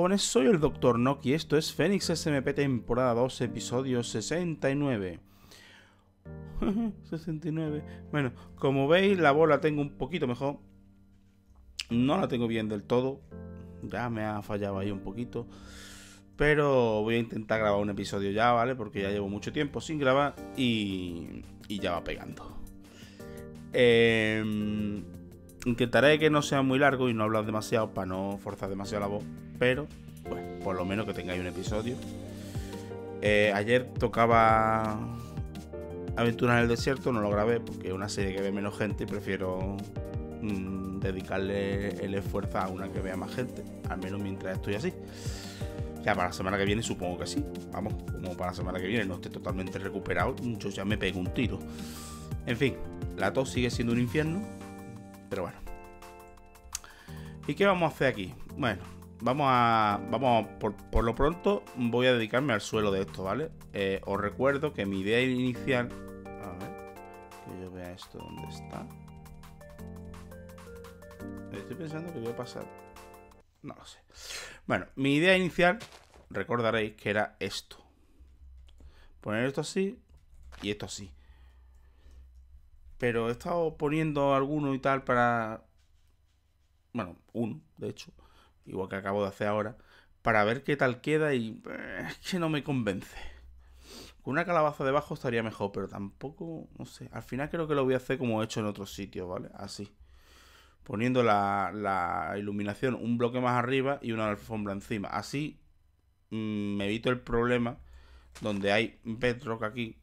jóvenes, soy el Dr. Noki. Esto es Fénix SMP temporada 2, episodio 69. 69. Bueno, como veis, la voz la tengo un poquito mejor. No la tengo bien del todo. Ya me ha fallado ahí un poquito. Pero voy a intentar grabar un episodio ya, ¿vale? Porque ya llevo mucho tiempo sin grabar y, ya va pegando. Eh, intentaré que no sea muy largo y no hablar demasiado para no forzar demasiado la voz pero pues, por lo menos que tengáis un episodio. Eh, ayer tocaba Aventuras en el Desierto, no lo grabé porque es una serie que ve menos gente y prefiero mm, dedicarle el esfuerzo a una que vea más gente, al menos mientras estoy así. Ya para la semana que viene supongo que sí, vamos, como para la semana que viene no esté totalmente recuperado, yo ya me pego un tiro. En fin, la tos sigue siendo un infierno, pero bueno. ¿Y qué vamos a hacer aquí? Bueno, Vamos a. Vamos, por, lo pronto, voy a dedicarme al suelo de esto, ¿vale? Eh, os recuerdo que mi idea inicial. A ver, que yo vea esto dónde está. Estoy pensando que voy a pasar. No lo sé. Bueno, mi idea inicial, recordaréis que era esto: poner esto así y esto así. Pero he estado poniendo alguno y tal para. Bueno, uno, de hecho igual que acabo de hacer ahora, para ver qué tal queda y eh, es que no me convence. Con una calabaza debajo estaría mejor, pero tampoco, no sé. Al final creo que lo voy a hacer como he hecho en otros sitios, ¿vale? Así. Poniendo la, iluminación un bloque más arriba y una alfombra encima. Así mm, me evito el problema donde hay bedrock aquí.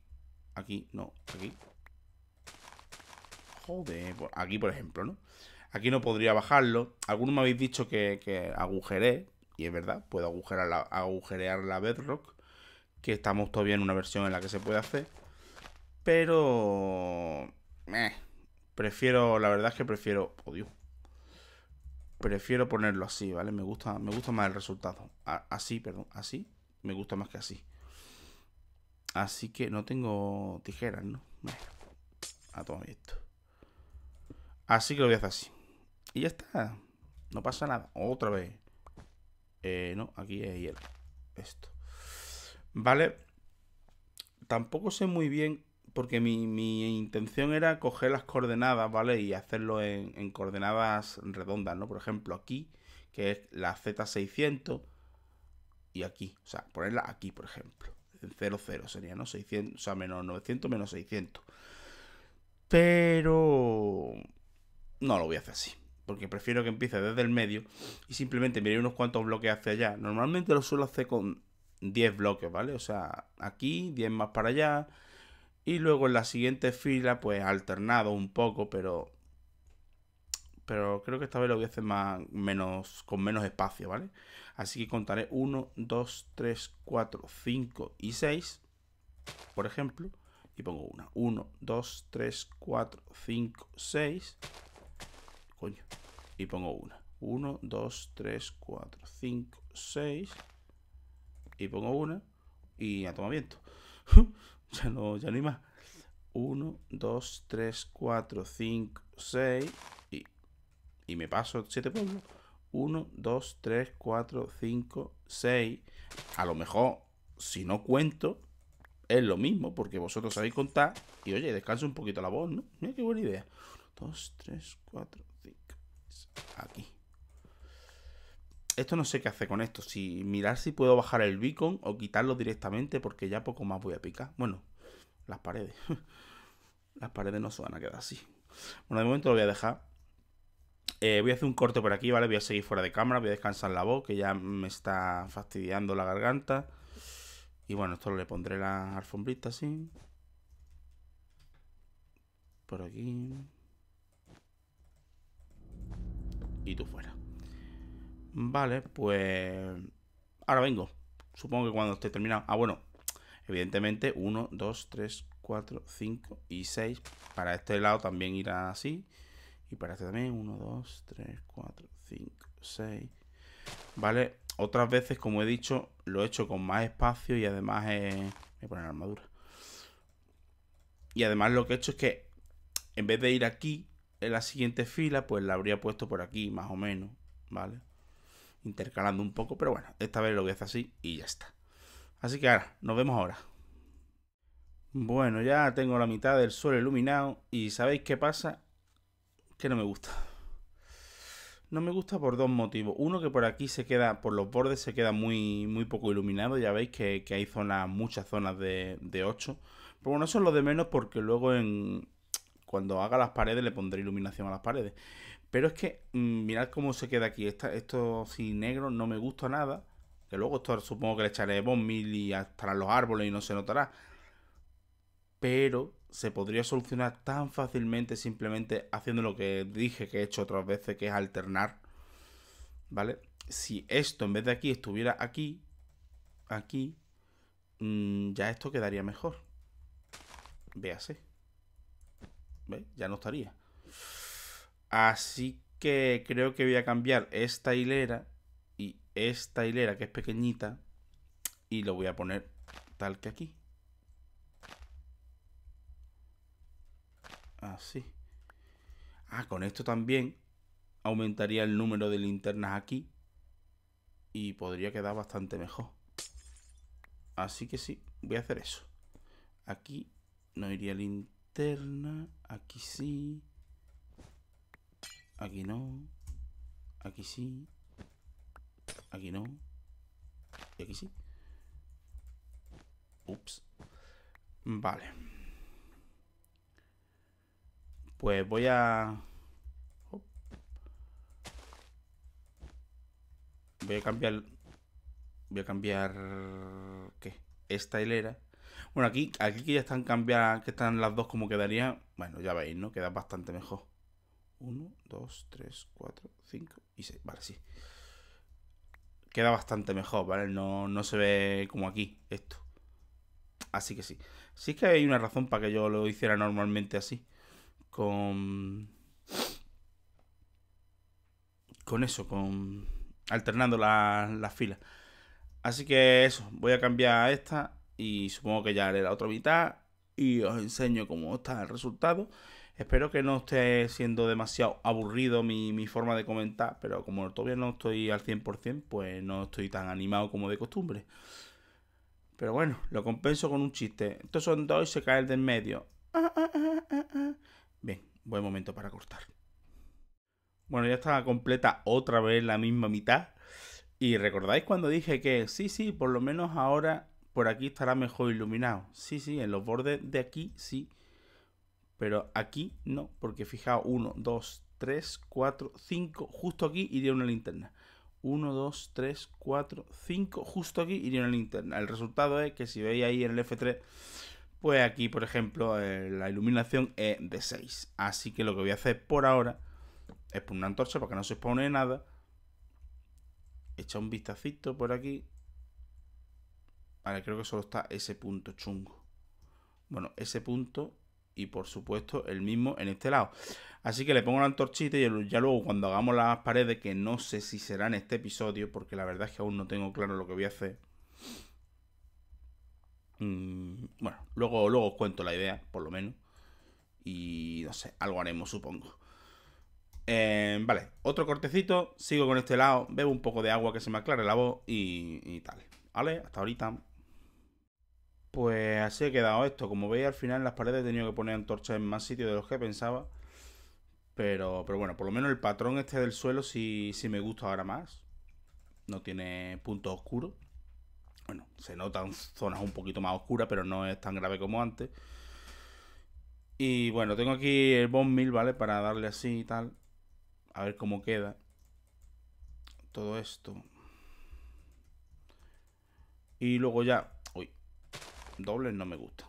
Aquí, no, aquí. Joder, aquí por ejemplo, ¿no? Aquí no podría bajarlo. Algunos me habéis dicho que, que agujeré, y es verdad, puedo agujerar la, agujerear la Bedrock, que estamos todavía en una versión en la que se puede hacer. Pero... prefiero, la verdad es que prefiero... Odio oh Prefiero ponerlo así, ¿vale? Me gusta, me gusta más el resultado. así, perdón, así. Me gusta más que así. Así que no tengo tijeras, ¿no? a todo esto. Así que lo voy a hacer así. Y ya está. No pasa nada. Otra vez. Eh, no, aquí es Esto. Vale. Tampoco sé muy bien, porque mi, intención era coger las coordenadas, ¿vale? Y hacerlo en, coordenadas redondas, ¿no? Por ejemplo, aquí, que es la Z600, y aquí. O sea, ponerla aquí, por ejemplo. En 00 sería, ¿no? 600, o sea, menos 900, menos 600. Pero... No lo voy a hacer así porque prefiero que empiece desde el medio y simplemente miré unos cuantos bloques hacia allá. Normalmente lo suelo hacer con 10 bloques, ¿vale? O sea, aquí, 10 más para allá y luego en la siguiente fila pues alternado un poco, pero pero creo que esta vez lo voy a hacer más, menos, con menos espacio, ¿vale? Así que contaré 1, 2, 3, 4, 5 y 6, por ejemplo, y pongo una. 1, 2, 3, 4, 5, 6 y pongo una. 1, 2, 3, 4, 5, 6. Y pongo una. Y a toma viento. ya, no, ya hay más. 1, 2, 3, 4, 5, 6. Y, me paso 7 puntos. 1, 2, 3, 4, 5, 6. A lo mejor, si no cuento, es lo mismo, porque vosotros sabéis contar. Y oye, descanso un poquito la voz, ¿no? Mira qué buena idea. 2, 3, 4, pues, aquí. Esto no sé qué hacer con esto. Si mirar si puedo bajar el beacon o quitarlo directamente porque ya poco más voy a picar. Bueno, las paredes. las paredes no se van a quedar así. Bueno, de momento lo voy a dejar. Eh, voy a hacer un corte por aquí, ¿vale? Voy a seguir fuera de cámara, voy a descansar la voz, que ya me está fastidiando la garganta. Y bueno, esto le pondré la alfombrita así. Por aquí. y tú fuera. Vale, pues ahora vengo. Supongo que cuando esté terminado. Ah, bueno, evidentemente 1, 2, 3, 4, 5 y 6. Para este lado también irá así. Y para este también 1, 2, 3, 4, 5, 6. Vale, otras veces, como he dicho, lo he hecho con más espacio y además eh, voy a poner armadura. Y además lo que he hecho es que en vez de ir aquí, en la siguiente fila, pues la habría puesto por aquí, más o menos, ¿vale? Intercalando un poco, pero bueno, esta vez lo voy a hacer así y ya está. Así que ahora, nos vemos ahora. Bueno, ya tengo la mitad del suelo iluminado y ¿sabéis qué pasa? Que no me gusta. No me gusta por dos motivos. Uno que por aquí se queda, por los bordes se queda muy, muy poco iluminado. Ya veis que, hay zonas, muchas zonas de, de 8. Pero bueno, son los lo de menos porque luego en, cuando haga las paredes le pondré iluminación a las paredes. Pero es que mm, mirad cómo se queda aquí. Esta, esto sin negro no me gusta nada. Que luego esto supongo que le echaré bombil y estarán los árboles y no se notará. Pero se podría solucionar tan fácilmente simplemente haciendo lo que dije que he hecho otras veces, que es alternar. ¿Vale? Si esto en vez de aquí estuviera aquí, aquí, mm, ya esto quedaría mejor. Véase. ¿Ve? Ya no estaría. Así que creo que voy a cambiar esta hilera y esta hilera que es pequeñita y lo voy a poner tal que aquí. Así. Ah, con esto también aumentaría el número de linternas aquí y podría quedar bastante mejor. Así que sí, voy a hacer eso. Aquí no iría linterna aquí sí, aquí no, aquí sí, aquí no, y aquí sí. Ups. Vale. Pues voy a... Voy a cambiar... Voy a cambiar... ¿Qué? Esta hilera bueno, aquí, aquí que ya están cambiadas, que están las dos como quedaría. Bueno, ya veis, ¿no? Queda bastante mejor. 1, 2, 3, 4, 5 y 6. Vale, sí. Queda bastante mejor, ¿vale? No, se ve como aquí, esto. Así que sí. Sí es que hay una razón para que yo lo hiciera normalmente así. Con... Con eso, con... Alternando las filas. Así que eso, voy a cambiar esta y supongo que ya haré la otra mitad y os enseño cómo está el resultado. Espero que no esté siendo demasiado aburrido mi, forma de comentar, pero como todavía no estoy al 100%, pues no estoy tan animado como de costumbre. Pero bueno, lo compenso con un chiste. Estos son dos y se cae el de en medio. Ah, ah, ah, Bien, buen momento para cortar. Bueno, ya está completa otra vez la misma mitad. Y recordáis cuando dije que sí, sí, por lo menos ahora por aquí estará mejor iluminado. Sí, sí, en los bordes de aquí sí. Pero aquí no, porque fijaos, 1, 2, 3, 4, 5, justo aquí iría una linterna. 1, 2, 3, 4, 5, justo aquí iría una linterna. El resultado es que si veis ahí en el F3, pues aquí, por ejemplo, eh, la iluminación es de 6. Así que lo que voy a hacer por ahora es poner una antorcha para que no se expone nada. Echa un vistacito por aquí Vale, creo que solo está ese punto chungo. Bueno, ese punto y por supuesto el mismo en este lado. Así que le pongo la antorchita y ya luego cuando hagamos las paredes, que no sé si será en este episodio, porque la verdad es que aún no tengo claro lo que voy a hacer. Mm, bueno, luego, luego os cuento la idea, por lo menos. Y no sé, algo haremos, supongo. Eh, vale, otro cortecito. Sigo con este lado. Bebo un poco de agua que se me aclare la voz y tal. ¿Vale? Hasta ahorita. Pues así ha quedado esto. Como veis, al final las paredes he tenido que poner antorchas en más sitios de los que pensaba. Pero, pero bueno, por lo menos el patrón este del suelo sí, me gusta ahora más. No tiene puntos oscuros. Bueno, se notan zonas un poquito más oscuras, pero no es tan grave como antes. Y bueno, tengo aquí el bomb mill, ¿vale? Para darle así y tal. A ver cómo queda todo esto. Y luego ya dobles no me gustan.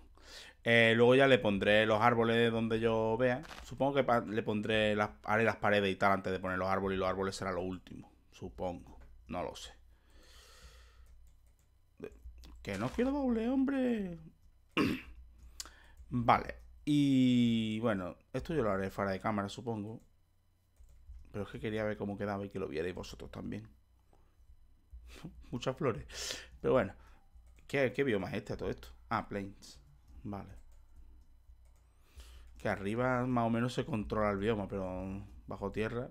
Eh, luego ya le pondré los árboles donde yo vea. Supongo que le pondré las, paredes y tal antes de poner los árboles y los árboles será lo último. Supongo. No lo sé. Que no quiero doble, hombre. vale. Y bueno, esto yo lo haré fuera de cámara, supongo. Pero es que quería ver cómo quedaba y que lo vierais vosotros también. Muchas flores. Pero bueno. ¿Qué, qué bioma es este todo esto? Ah, planes. Vale. Que arriba más o menos se controla el bioma, pero bajo tierra.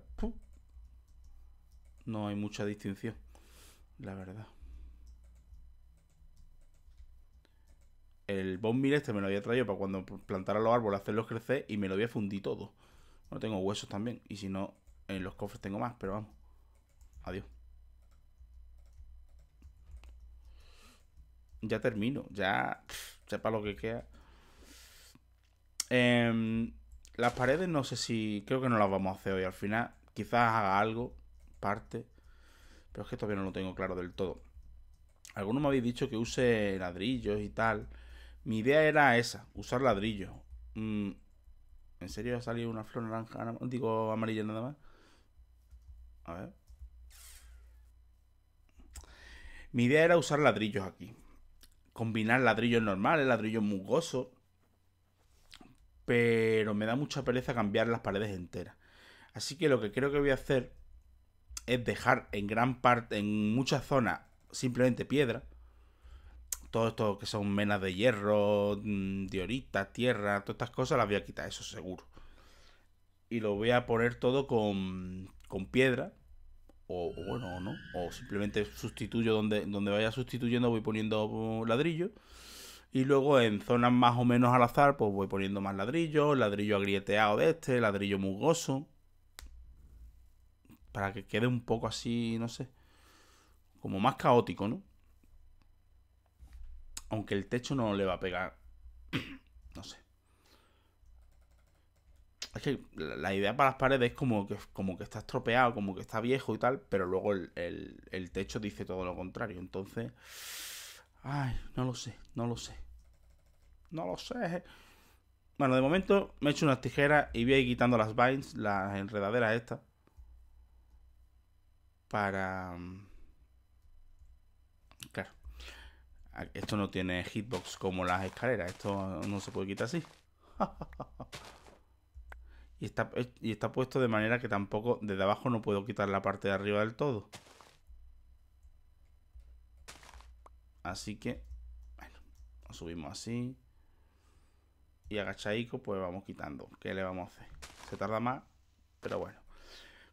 No hay mucha distinción. La verdad. El bombil este me lo había traído para cuando plantara los árboles, hacerlos crecer y me lo había fundido todo. No tengo huesos también. Y si no, en los cofres tengo más, pero vamos. Adiós. ya termino, ya sepa lo que queda. Em, las paredes no sé si, creo que no las vamos a hacer hoy. Al final quizás haga algo, parte, pero es que todavía no lo tengo claro del todo. Algunos me habéis dicho que use ladrillos y tal. Mi idea era esa, usar ladrillos. Mm, ¿En serio ha salido una flor naranja? Digo amarilla nada más. A ver. Mi idea era usar ladrillos aquí combinar ladrillos normales, ladrillos mugosos. Pero me da mucha pereza cambiar las paredes enteras. Así que lo que creo que voy a hacer es dejar en gran parte, en muchas zonas, simplemente piedra. Todo esto que son menas de hierro, mm, diorita, tierra, todas estas cosas las voy a quitar, eso seguro. Y lo voy a poner todo con, con piedra o, bueno, o no, o simplemente sustituyo donde, donde vaya sustituyendo, voy poniendo ladrillo. Y luego en zonas más o menos al azar, pues voy poniendo más ladrillo, ladrillo agrieteado de este, ladrillo musgoso. Para que quede un poco así, no sé, como más caótico, ¿no? Aunque el techo no le va a pegar, no sé es la idea para las paredes es como que, como que está estropeado, como que está viejo y tal, pero luego el, techo dice todo lo contrario. Entonces, ay, no lo sé, no lo sé. No lo sé. Bueno, de momento me he hecho unas tijeras y voy a ir quitando las vines, las enredaderas estas. Para... Mm, claro. Esto no tiene hitbox como las escaleras. Esto no se puede quitar así. y está, puesto de manera que tampoco desde abajo no puedo quitar la parte de arriba del todo. Así que, bueno, lo subimos así. Y agachadico, pues vamos quitando. ¿Qué le vamos a hacer? Se tarda más, pero bueno.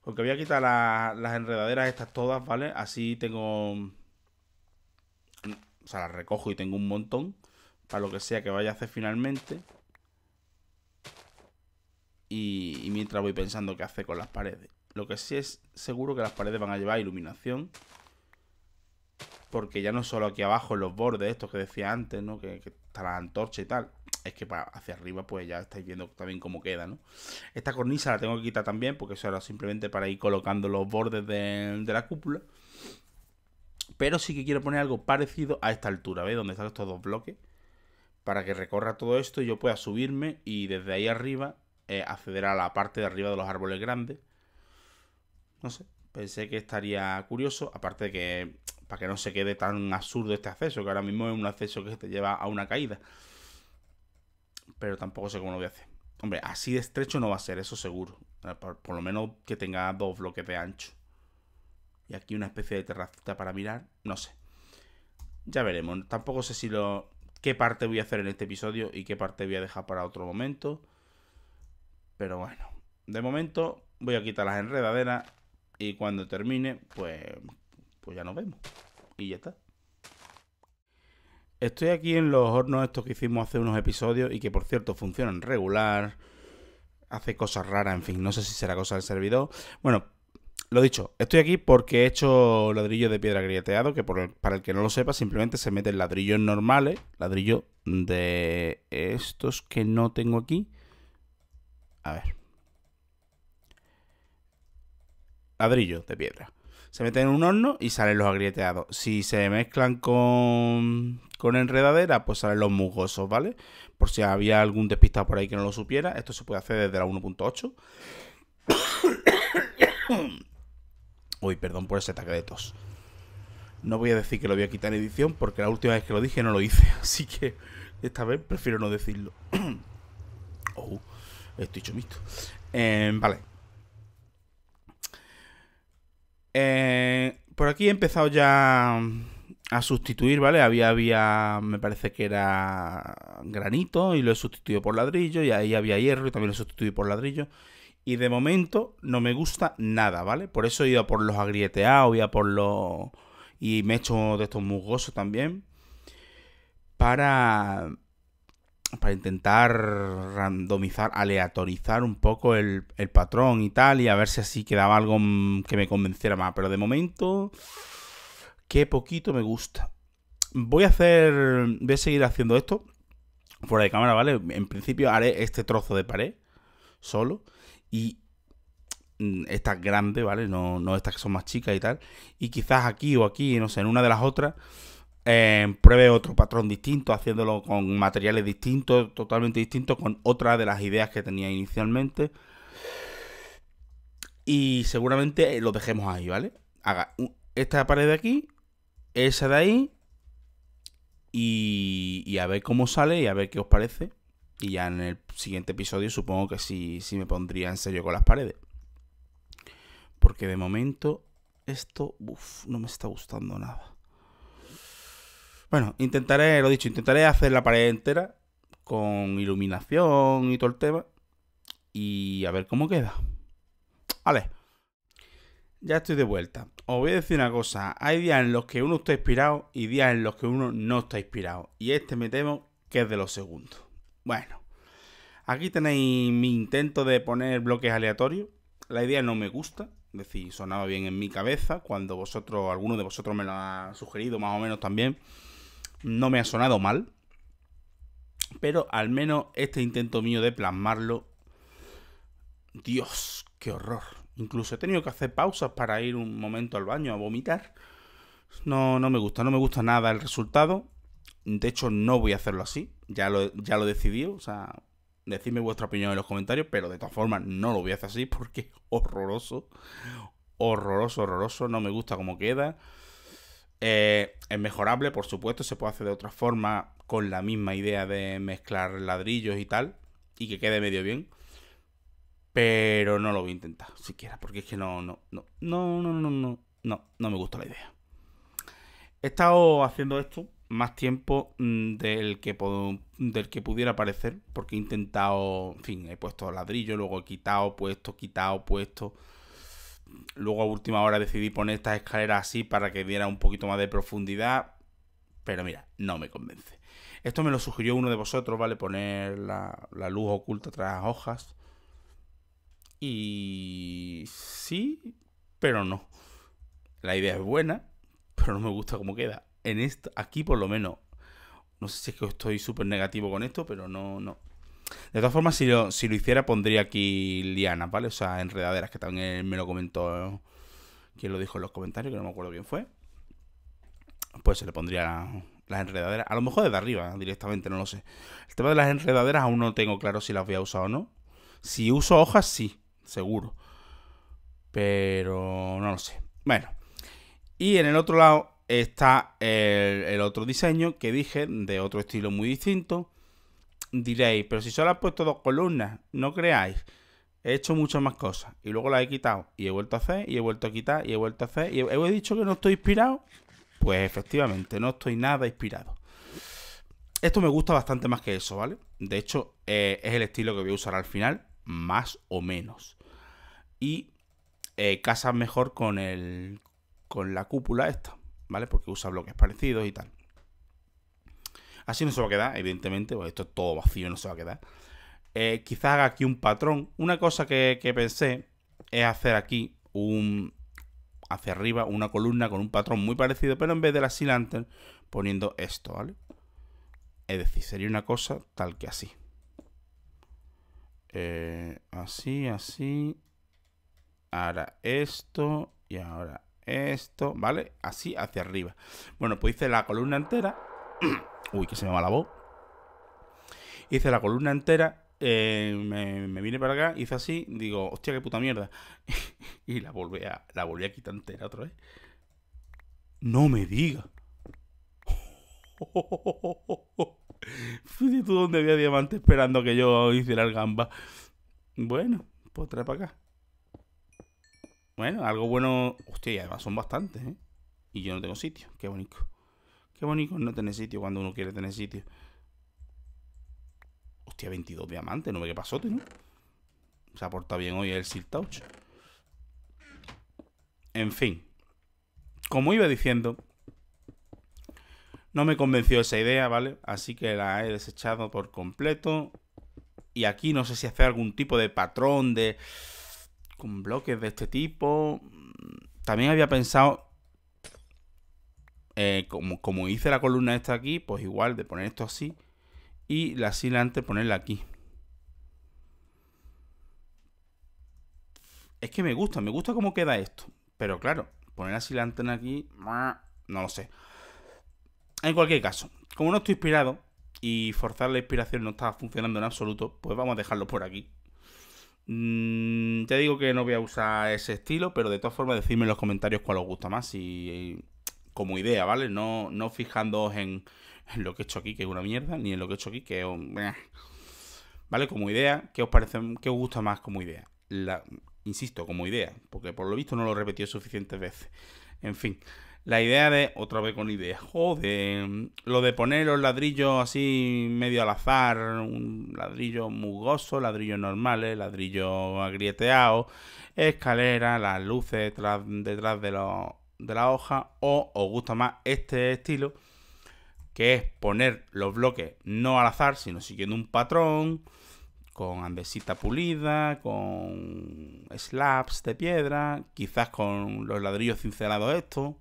Porque voy a quitar las enredaderas estas todas, ¿vale? Así tengo... O sea, las recojo y tengo un montón. Para lo que sea que vaya a hacer finalmente y, mientras voy pensando qué hacer con las paredes. Lo que sí es seguro que las paredes van a llevar iluminación. Porque ya no solo aquí abajo, en los bordes, estos que decía antes, ¿no? Que, está la antorcha y tal. Es que para hacia arriba, pues ya estáis viendo también cómo queda, ¿no? Esta cornisa la tengo que quitar también, porque eso era simplemente para ir colocando los bordes de, de la cúpula. Pero sí que quiero poner algo parecido a esta altura, ¿veis? Donde están estos dos bloques. Para que recorra todo esto y yo pueda subirme y desde ahí arriba acceder a la parte de arriba de los árboles grandes. No sé, pensé que estaría curioso, aparte de que para que no se quede tan absurdo este acceso, que ahora mismo es un acceso que te lleva a una caída. Pero tampoco sé cómo lo voy a hacer. Hombre, así de estrecho no va a ser, eso seguro. Eh, por, por lo menos que tenga dos bloques de ancho. Y aquí una especie de terracita para mirar, no sé. Ya veremos. Tampoco sé si lo qué parte voy a hacer en este episodio y qué parte voy a dejar para otro momento. Pero bueno, de momento voy a quitar las enredaderas y cuando termine, pues, pues ya nos vemos. Y ya está. Estoy aquí en los hornos estos que hicimos hace unos episodios y que por cierto funcionan regular. Hace cosas raras, en fin, no sé si será cosa del servidor. Bueno, lo dicho, estoy aquí porque he hecho ladrillos de piedra grieteado, que para el que no lo sepa, simplemente se meten ladrillos normales, ladrillo de estos que no tengo aquí. A ver. Ladrillo de piedra. Se meten en un horno y salen los agrieteados. Si se mezclan con, con enredadera, pues salen los musgosos, ¿vale? Por si había algún despistado por ahí que no lo supiera, esto se puede hacer desde la 1.8. Uy, perdón por ese ataque No voy a decir que lo voy a quitar en edición porque la última vez que lo dije no lo hice, así que esta vez prefiero no decirlo. oh. Estoy chumisto. Em, eh, vale. por aquí he empezado ya a sustituir, ¿vale? Había, había, me parece que era granito y lo he sustituido por ladrillo y ahí había hierro y también lo sustituido por ladrillo. Y de momento no me gusta nada, ¿vale? Por eso he ido por los agrieteados, a por los... Y me he hecho de estos musgosos también. Para para intentar randomizar, aleatorizar un poco el, patrón y tal, y a ver si así quedaba algo que me convenciera más. Pero de momento, qué poquito me gusta. Voy a hacer, voy a seguir haciendo esto fuera de cámara, ¿vale? En principio haré este trozo de pared solo y mm, estas grandes, ¿vale? No, no estas que son más chicas y tal. Y quizás aquí o aquí, no sé, en una de las otras eh, pruebe otro patrón distinto, haciéndolo con materiales distintos, totalmente distintos, con otra de las ideas que tenía inicialmente. Y seguramente lo dejemos ahí, ¿vale? Haga esta pared de aquí, esa de ahí, y, a ver cómo sale y a ver qué os parece. Y ya en el siguiente episodio supongo que sí, sí me pondría en serio con las paredes. Porque de momento esto uf, no me está gustando nada. Bueno, intentaré, lo dicho, intentaré hacer la pared entera con iluminación y todo el tema. Y a ver cómo queda. Vale. Ya estoy de vuelta. Os voy a decir una cosa. Hay días en los que uno está inspirado y días en los que uno no está inspirado. Y este me temo que es de los segundos. Bueno. Aquí tenéis mi intento de poner bloques aleatorios. La idea no me gusta. Es decir, sonaba bien en mi cabeza. Cuando vosotros, alguno de vosotros me lo ha sugerido más o menos también no me ha sonado mal, pero al menos este intento mío de plasmarlo, Dios, qué horror. Incluso he tenido que hacer pausas para ir un momento al baño a vomitar. No, no me gusta, no me gusta nada el resultado. De hecho, no voy a hacerlo así. Ya lo, ya lo decidí. O sea, decidme vuestra opinión en los comentarios, pero de todas formas no lo voy a hacer así porque es horroroso. Horroroso, horroroso. No me gusta cómo queda. Eh, es mejorable, por supuesto, se puede hacer de otra forma con la misma idea de mezclar ladrillos y tal, y que quede medio bien. Pero no lo voy a intentar siquiera, porque es que no, no, no, no, no, no, no, no, no me gusta la idea. He estado haciendo esto más tiempo mm, del que, del que pudiera parecer, porque he intentado, en fin, he puesto ladrillo, luego he quitado, puesto, quitado, puesto. Luego a última hora decidí poner estas escaleras así para que diera un poquito más de profundidad. Pero mira, no me convence. Esto me lo sugirió uno de vosotros, ¿vale? Poner la, luz oculta tras las hojas. Y... sí, pero no. La idea es buena, pero no me gusta cómo queda. En esto, aquí por lo menos. No sé si es que estoy súper negativo con esto, pero no, no, de todas formas, si lo, si lo hiciera, pondría aquí Liana ¿vale? O sea, enredaderas, que también me lo comentó. Quien lo dijo en los comentarios, que no me acuerdo quién fue. Pues se le pondría las enredaderas. A lo mejor desde arriba, directamente, no lo sé. El tema de las enredaderas aún no tengo claro si las voy a usar o no. Si uso hojas, sí, seguro. Pero no lo sé. Bueno. Y en el otro lado está el otro diseño que dije, de otro estilo muy distinto diréis, pero si solo he puesto dos columnas, no creáis. He hecho muchas más cosas y luego las he quitado y he vuelto a hacer y he vuelto a quitar y he vuelto a hacer y he, dicho que no estoy inspirado. Pues efectivamente, no estoy nada inspirado. Esto me gusta bastante más que eso, ¿vale? De hecho, eh, es el estilo que voy a usar al final, más o menos. Y eh, casa mejor con, el, con la cúpula esta, ¿vale? Porque usa bloques parecidos y tal. Así no se va a quedar, evidentemente, Pues esto es todo vacío, no se va a quedar. Eh, quizás haga aquí un patrón. Una cosa que, pensé es hacer aquí un hacia arriba una columna con un patrón muy parecido, pero en vez de la Sea poniendo esto, ¿vale? Es decir, sería una cosa tal que así. Eh, así, así. Ahora esto y ahora esto, ¿vale? Así hacia arriba. Bueno, pues hice la columna entera. Uy, que se me va la voz. Hice la columna entera. Eh, me, vine para acá, hice así, digo, hostia, qué puta mierda. y la volví, a, la volví a quitar entera otra vez. No me diga. Fui tú donde había diamante esperando que yo hiciera el gamba. Bueno, pues trae para acá. Bueno, algo bueno. Hostia, y además son bastantes, ¿eh? Y yo no tengo sitio. Qué bonito. Qué bonito no tener sitio cuando uno quiere tener sitio. Hostia, 22 diamantes, no me qué pasó, ¿no? Se ha portado bien hoy el siltauch. Touch. En fin. Como iba diciendo, no me convenció esa idea, ¿vale? Así que la he desechado por completo. Y aquí no sé si hacer algún tipo de patrón de... con bloques de este tipo. También había pensado eh, como, como hice la columna esta aquí, pues igual de poner esto así y la silante ponerla aquí. Es que me gusta, me gusta cómo queda esto. Pero claro, poner la antena aquí, no lo sé. En cualquier caso, como no estoy inspirado y forzar la inspiración no está funcionando en absoluto, pues vamos a dejarlo por aquí. te mm, digo que no voy a usar ese estilo, pero de todas formas decidme en los comentarios cuál os gusta más. y como idea, ¿vale? No, no fijándoos en, lo que he hecho aquí, que es una mierda, ni en lo que he hecho aquí, que es un... ¿Vale? Como idea, ¿qué os parece, qué os gusta más como idea? La, insisto, como idea, porque por lo visto no lo he repetido suficientes veces. En fin, la idea de, otra vez con idea, joder, lo de poner los ladrillos así medio al azar, un ladrillo mugoso, ladrillos normales, ladrillos agrieteados, escalera, las luces detrás, detrás de los de la hoja o os gusta más este estilo, que es poner los bloques no al azar, sino siguiendo un patrón, con andesita pulida, con slabs de piedra, quizás con los ladrillos cincelados estos.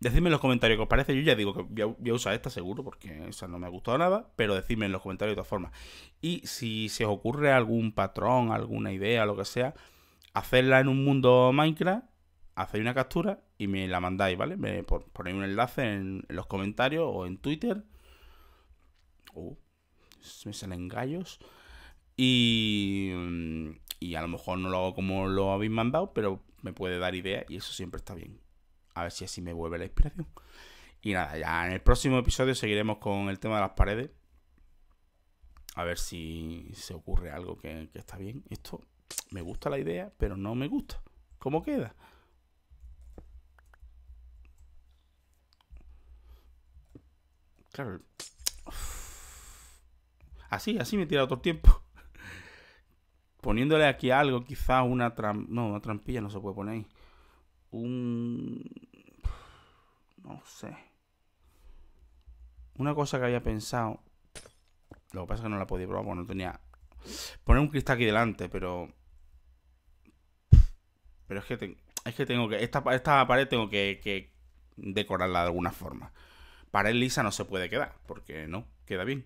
Decidme en los comentarios que os parece. Yo ya digo que voy a usar esta seguro porque esa no me ha gustado nada, pero decidme en los comentarios de todas formas. Y si se os ocurre algún patrón, alguna idea, lo que sea, hacerla en un mundo Minecraft hacéis una captura y me la mandáis, ¿vale? Me ponéis un enlace en, los comentarios o en Twitter. Uh, me salen gallos. Y, mm, y a lo mejor no lo hago como lo habéis mandado, pero me puede dar idea y eso siempre está bien. A ver si así me vuelve la inspiración. Y nada, ya en el próximo episodio seguiremos con el tema de las paredes. A ver si se ocurre algo que, que está bien. Esto me gusta la idea, pero no me gusta. ¿Cómo queda? Así, así me he otro tiempo. Poniéndole aquí algo, quizás una No, una trampilla no se puede poner ahí. Un... No sé. Una cosa que había pensado. Lo que pasa es que no la podía probar porque no tenía... Poner un cristal aquí delante, pero... Pero es que, que tengo que... Esta, pared tengo que, que decorarla de alguna forma para él lisa no se puede quedar, porque no, queda bien.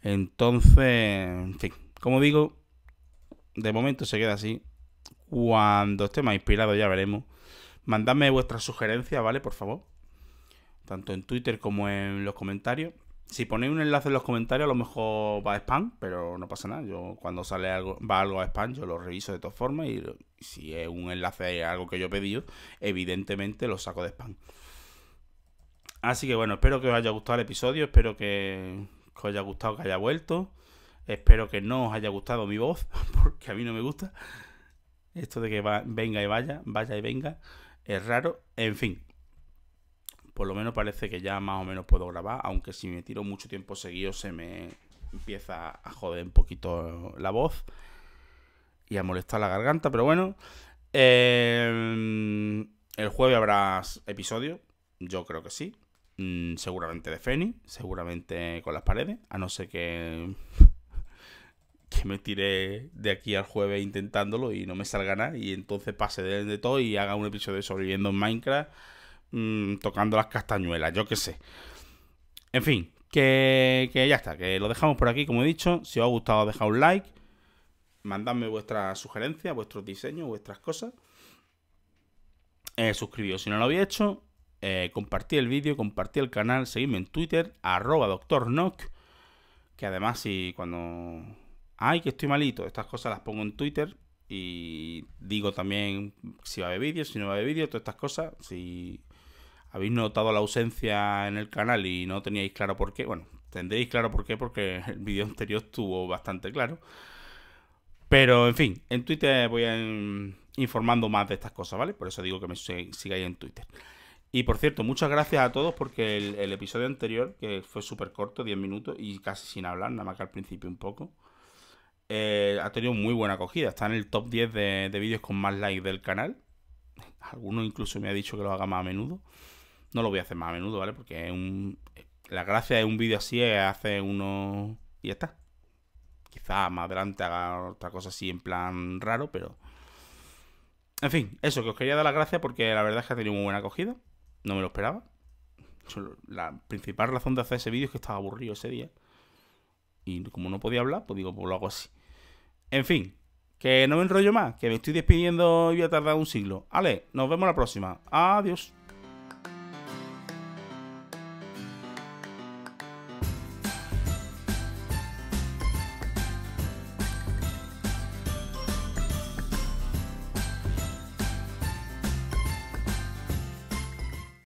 Entonces, en fin, como digo, de momento se queda así. Cuando esté más inspirado ya veremos. Mandadme vuestras sugerencias, ¿vale? Por favor. Tanto en Twitter como en los comentarios. Si ponéis un enlace en los comentarios, a lo mejor va a spam, pero no pasa nada. Yo cuando sale algo, va algo a spam, yo lo reviso de todas formas. Y si es un enlace a algo que yo he pedido, evidentemente lo saco de spam. Así que bueno, espero que os haya gustado el episodio, espero que, os haya gustado que haya vuelto. Espero que no os haya gustado mi voz, porque a mí no me gusta. Esto de que venga y vaya, vaya y venga, es raro. En fin, por lo menos parece que ya más o menos puedo grabar, aunque si me tiro mucho tiempo seguido se me empieza a joder un poquito la voz y a molestar la garganta, pero bueno. Em, el jueves habrá episodio, yo creo que sí. Mm, seguramente de Feni, seguramente con las paredes, a no ser que, que me tire de aquí al jueves intentándolo y no me salga nada, y entonces pase de, todo y haga un episodio sobreviviendo en Minecraft mm, tocando las castañuelas, yo qué sé. En fin, que, ya está, que lo dejamos por aquí, como he dicho. Si os ha gustado, dejad un like. Mandadme vuestras sugerencias, vuestros diseños, vuestras cosas. Eh, suscribíos si no lo habéis hecho eh, compartí el vídeo, compartí el canal, seguidme en Twitter, arroba que además si cuando... Ay, que estoy malito, estas cosas las pongo en Twitter y digo también si va a haber vídeo, si no va a haber vídeo, todas estas cosas. Si habéis notado la ausencia en el canal y no teníais claro por qué, bueno, tendréis claro por qué porque el vídeo anterior estuvo bastante claro. Pero en fin, en Twitter voy informando más de estas cosas, ¿vale? Por eso digo que me sigáis en Twitter. Y por cierto, muchas gracias a todos porque el, episodio anterior, que fue súper corto, 10 minutos y casi sin hablar, nada más que al principio un poco, eh, ha tenido muy buena acogida. Está en el top 10 de, vídeos con más likes del canal. Alguno incluso me ha dicho que lo haga más a menudo. No lo voy a hacer más a menudo, ¿vale? Porque la gracia de un vídeo así es hacer uno y ya está. Quizá más adelante haga otra cosa así en plan raro, pero... En fin, eso, que os quería dar las gracias porque la verdad es que ha tenido muy buena acogida. No me lo esperaba. La principal razón de hacer ese vídeo es que estaba aburrido ese día. Y como no podía hablar, pues digo, pues lo hago así. En fin, que no me enrollo más, que me estoy despidiendo y voy a tardar un siglo. Ale, nos vemos la próxima. Adiós.